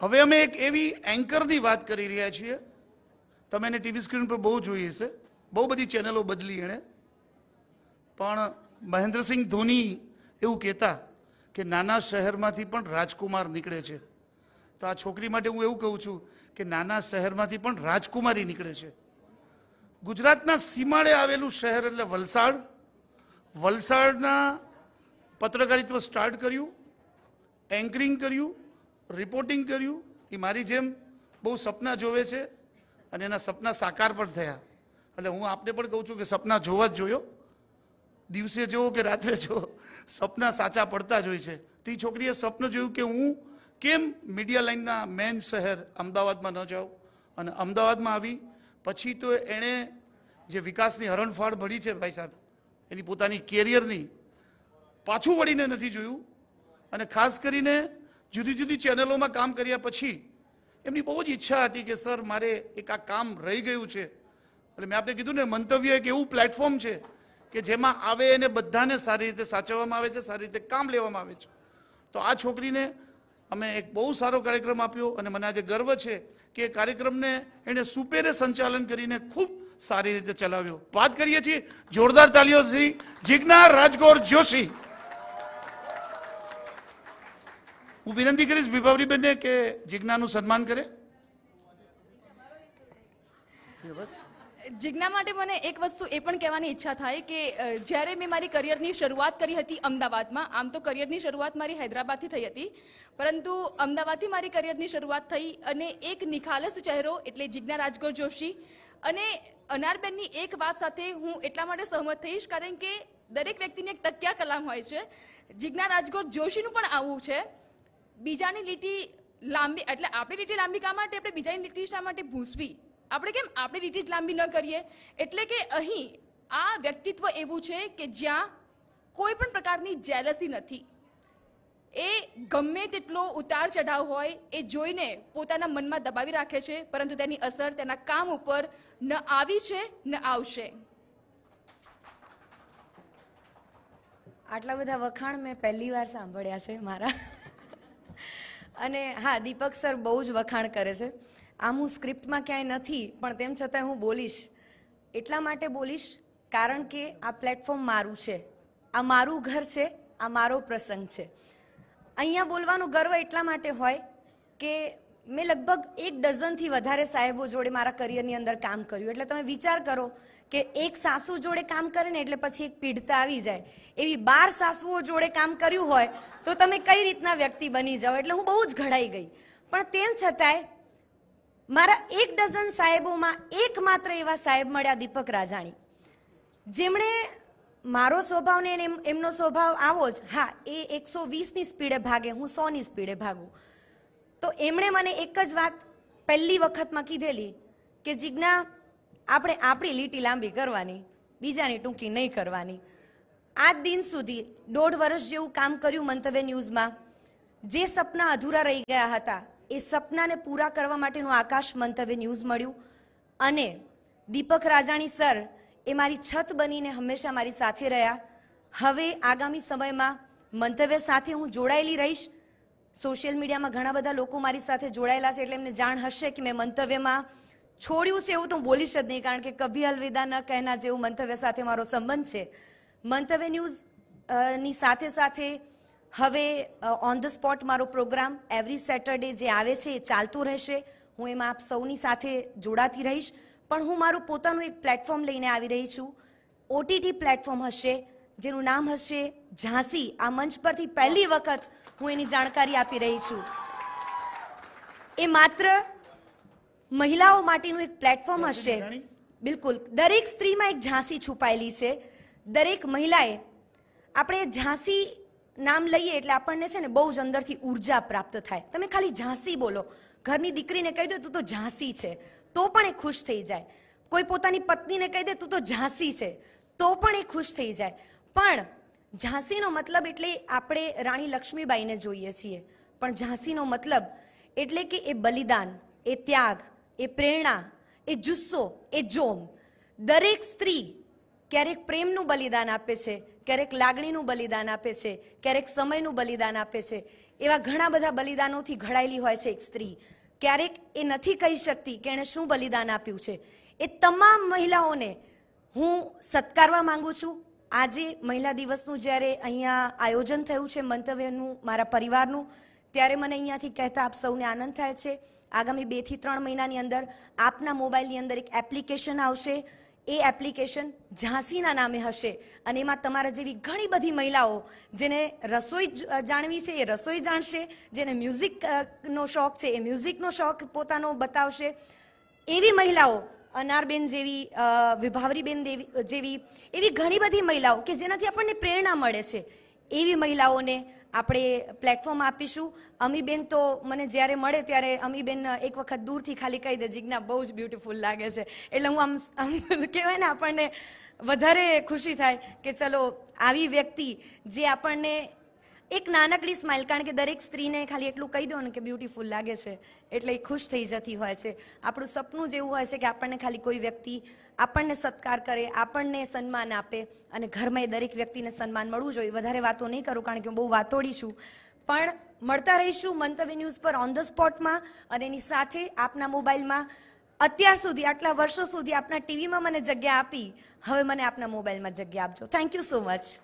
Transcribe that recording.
હવે અમે એક એવી એન્કરની વાત કરી રહ્યા છીએ તમે એને ટીવી સ્ક્રીન પર બહુ જોઈ હશે બહુ બધી ચેનલો બદલી એણે પણ મહેન્દ્રસિંહ ધોની એવું કહેતા કે નાના શહેરમાંથી પણ રાજકુમાર નીકળે છે તો આ છોકરી માટે હું એવું કહું છું કે નાના શહેરમાંથી પણ રાજકુમારી નીકળે છે ગુજરાતના સીમાડે આવેલું શહેર એટલે વલસાડ વલસાડના પત્રકારિત્વ સ્ટાર્ટ કર્યું એન્કરિંગ કર્યું રિપોર્ટિંગ કર્યું એ મારી જેમ બહુ સપના જોવે છે અને એના સપના સાકાર પણ થયા એટલે હું આપને પણ કહું છું કે સપના જોવા જ જોયો દિવસે જોવો કે રાત્રે જો સપના સાચા પડતા જ હોય છે તે છોકરીએ સપનું જોયું કે હું કેમ મીડિયા લાઈનના મેન શહેર અમદાવાદમાં ન જાઉં અને અમદાવાદમાં આવી પછી તો એણે જે વિકાસની હરણફાળ ભળી છે ભાઈ સાહેબ એની પોતાની કેરિયરની પાછું વળીને નથી જોયું અને ખાસ કરીને જુદી જુદી ચેનલોમાં કામ કર્યા પછી એમની બહુ જ ઈચ્છા હતી કે સર મારે એક આ કામ રહી ગયું છે એટલે મેં આપણે કીધું ને મંતવ્ય એક એવું પ્લેટફોર્મ છે કે જેમાં આવે એને બધાને સારી રીતે સાચવવામાં આવે છે સારી રીતે કામ લેવામાં આવે છે તો આ છોકરીને અમે એક બહુ સારો કાર્યક્રમ આપ્યો અને મને આજે ગર્વ છે કે એ કાર્યક્રમને એણે સુપેરે સંચાલન કરીને ખૂબ સારી રીતે ચલાવ્યો વાત કરીએ છીએ જોરદાર તાલીઓ શ્રી જિજ્ઞા રાજગોર જોશી હું વિનંતી કરીશ વિભાવરીબેનને કે જિજ્ઞાનું સન્માન કરે બસ જિજ્ઞા માટે મને એક વસ્તુ એ પણ કહેવાની ઈચ્છા થાય કે જ્યારે મેં મારી કરિયરની શરૂઆત કરી હતી અમદાવાદમાં આમ તો કરિયરની શરૂઆત મારી હૈદરાબાદથી થઈ હતી પરંતુ અમદાવાદથી મારી કરિયરની શરૂઆત થઈ અને એક નિખાલસ ચહેરો એટલે જિજ્ઞા રાજગોર જોશી અને અનારબેનની એક વાત સાથે હું એટલા માટે સહમત થઈશ કારણ કે દરેક વ્યક્તિની એક તકિયા કલામ હોય છે જિજ્ઞા રાજગોર જોશીનું પણ આવું છે બીજાની લીટી લાંબી એટલે આપણી લીટી લાંબી કામ માટે આપણે બીજાની લીટી શા માટે ભૂંસવી આપણે કેમ આપણી લીટી જ લાંબી ન કરીએ એટલે કે અહીં આ વ્યક્તિત્વ એવું છે કે જ્યાં કોઈ પણ પ્રકારની જેલસી નથી એ ગમે તેટલો ઉતાર ચઢાવ હોય એ જોઈને પોતાના મનમાં દબાવી રાખે છે પરંતુ તેની અસર તેના કામ ઉપર ન આવી છે ન આવશે આટલા બધા વખાણ મેં પહેલી વાર સાંભળ્યા છે મારા અને હા દીપક સર બહુ જ વખાણ કરે છે આમ હું સ્ક્રિપ્ટમાં ક્યાંય નથી પણ તેમ છતાં હું બોલીશ એટલા માટે બોલીશ કારણ કે આ પ્લેટફોર્મ મારું છે આ મારું ઘર છે આ મારો પ્રસંગ છે અહીંયા બોલવાનો ગર્વ એટલા માટે હોય કે મેં લગભગ એક ડઝનથી વધારે સાહેબો જોડે મારા કરિયરની અંદર કામ કર્યું એટલે તમે વિચાર કરો કે એક સાસુ જોડે કામ કરે ને એટલે પછી એક પીડતા આવી જાય એવી બાર સાસુઓ જોડે કામ કર્યું હોય તો તમે કઈ રીતના વ્યક્તિ બની જાઓ એટલે હું બહુ જ ઘડાઈ ગઈ પણ તેમ છતાંય મારા એક ડઝન સાહેબોમાં એકમાત્ર એવા સાહેબ મળ્યા દીપક રાજાણી જેમણે મારો સ્વભાવ ને એમનો સ્વભાવ આવો જ હા એ એકસો વીસની સ્પીડે ભાગે હું સોની સ્પીડે ભાગું તો એમણે મને એક જ વાત પહેલી વખતમાં કીધેલી કે જિજ્ઞા આપણે આપણી લીટી લાંબી કરવાની બીજાની ટૂંકી નહીં કરવાની આ દિન સુધી દોઢ વર્ષ જેવું કામ કર્યું મંતવ્ય ન્યૂઝમાં જે સપના અધૂરા રહી ગયા હતા એ સપનાને પૂરા કરવા માટેનું આકાશ મંતવ્ય ન્યૂઝ મળ્યું અને દીપક રાજાણી સર એ મારી છત બનીને હંમેશા મારી સાથે રહ્યા હવે આગામી સમયમાં મંતવ્ય સાથે હું જોડાયેલી રહીશ સોશિયલ મીડિયામાં ઘણા બધા લોકો મારી સાથે જોડાયેલા છે એટલે એમને જાણ હશે કે મેં મંતવ્યમાં છોડ્યું છે એવું તો બોલીશ જ નહીં કારણ કે કભી અલવિદા ન કહેના જેવું મંતવ્ય સાથે મારો સંબંધ છે મંતવ્ય ન્યૂઝ ની સાથે સાથે હવે ઓન ધ સ્પોટ મારો પ્રોગ્રામ એવરી સેટરડે જે આવે છે એ ચાલતું રહેશે હું એમાં આપ સૌની સાથે જોડાતી રહીશ પણ હું મારું પોતાનું એક પ્લેટફોર્મ લઈને આવી રહી છું ઓટીટી પ્લેટફોર્મ હશે જેનું નામ હશે ઝાંસી આ મંચ પરથી પહેલી વખત હું એની જાણકારી આપી રહી છું એ માત્ર મહિલાઓ માટેનું એક પ્લેટફોર્મ હશે બિલકુલ દરેક સ્ત્રીમાં એક ઝાંસી છુપાયેલી છે દરેક મહિલાએ આપણે ઝાંસી નામ લઈએ એટલે આપણને છે ને બહુ જ અંદરથી ઉર્જા પ્રાપ્ત થાય તમે ખાલી ઝાંસી બોલો ઘરની દીકરીને કહી દો તું તો ઝાંસી છે તો પણ એ ખુશ થઈ જાય કોઈ પોતાની પત્નીને કહી દે તું તો ઝાંસી છે તો પણ એ ખુશ થઈ જાય પણ ઝાંસીનો મતલબ એટલે આપણે રાણી લક્ષ્મીબાઈને જોઈએ છીએ પણ ઝાંસીનો મતલબ એટલે કે એ બલિદાન એ ત્યાગ એ પ્રેરણા એ જુસ્સો એ જોમ દરેક સ્ત્રી ક્યારેક પ્રેમનું બલિદાન આપે છે ક્યારેક લાગણીનું બલિદાન આપે છે ક્યારેક સમયનું બલિદાન આપે છે એવા ઘણા બધા બલિદાનોથી ઘડાયેલી હોય છે એક સ્ત્રી ક્યારેક એ નથી કહી શકતી કે એણે શું બલિદાન આપ્યું છે એ તમામ મહિલાઓને હું સત્કારવા માંગુ છું આજે મહિલા દિવસનું જ્યારે અહીંયા આયોજન થયું છે મંતવ્યનું મારા પરિવારનું ત્યારે મને અહીંયાથી કહેતા આપ સૌને આનંદ થાય છે આગામી બેથી ત્રણ મહિનાની અંદર આપના મોબાઈલની અંદર એક એપ્લિકેશન આવશે એ એપ્લિકેશન ઝાંસીના નામે હશે અને એમાં તમારા જેવી ઘણી બધી મહિલાઓ જેને રસોઈ જાણવી છે એ રસોઈ જાણશે જેને મ્યુઝિકનો શોખ છે એ મ્યુઝિકનો શોખ પોતાનો બતાવશે એવી મહિલાઓ અનારબેન જેવી વિભાવરીબેન દેવી જેવી એવી ઘણી બધી મહિલાઓ કે જેનાથી આપણને પ્રેરણા મળે છે એવી મહિલાઓને આપણે પ્લેટફોર્મ આપીશું અમીબેન તો મને જ્યારે મળે ત્યારે અમીબેન એક વખત દૂરથી ખાલી કહી દે જીજ્ઞા બહુ જ બ્યુટિફુલ લાગે છે એટલે હું આમ આમ કહેવાય ને આપણને વધારે ખુશી થાય કે ચલો આવી વ્યક્તિ જે આપણને એક નાનકડી સ્માઇલ કારણ કે દરેક સ્ત્રીને ખાલી એટલું કહી દો ને કે બ્યુટીફુલ લાગે છે એટલે એ ખુશ થઈ જતી હોય છે આપણું સપનું જેવું હોય છે કે આપણને ખાલી કોઈ વ્યક્તિ આપણને સત્કાર કરે આપણને સન્માન આપે અને ઘરમાં એ દરેક વ્યક્તિને સન્માન મળવું જોઈએ વધારે વાતો નહીં કરું કારણ કે હું બહુ વાતોડી છું પણ મળતા રહીશું મંતવ્ય ન્યૂઝ પર ઓન ધ સ્પોટમાં અને એની સાથે આપના મોબાઈલમાં અત્યાર સુધી આટલા વર્ષો સુધી આપના ટીવીમાં મને જગ્યા આપી હવે મને આપના મોબાઈલમાં જગ્યા આપજો થેન્ક યુ સો મચ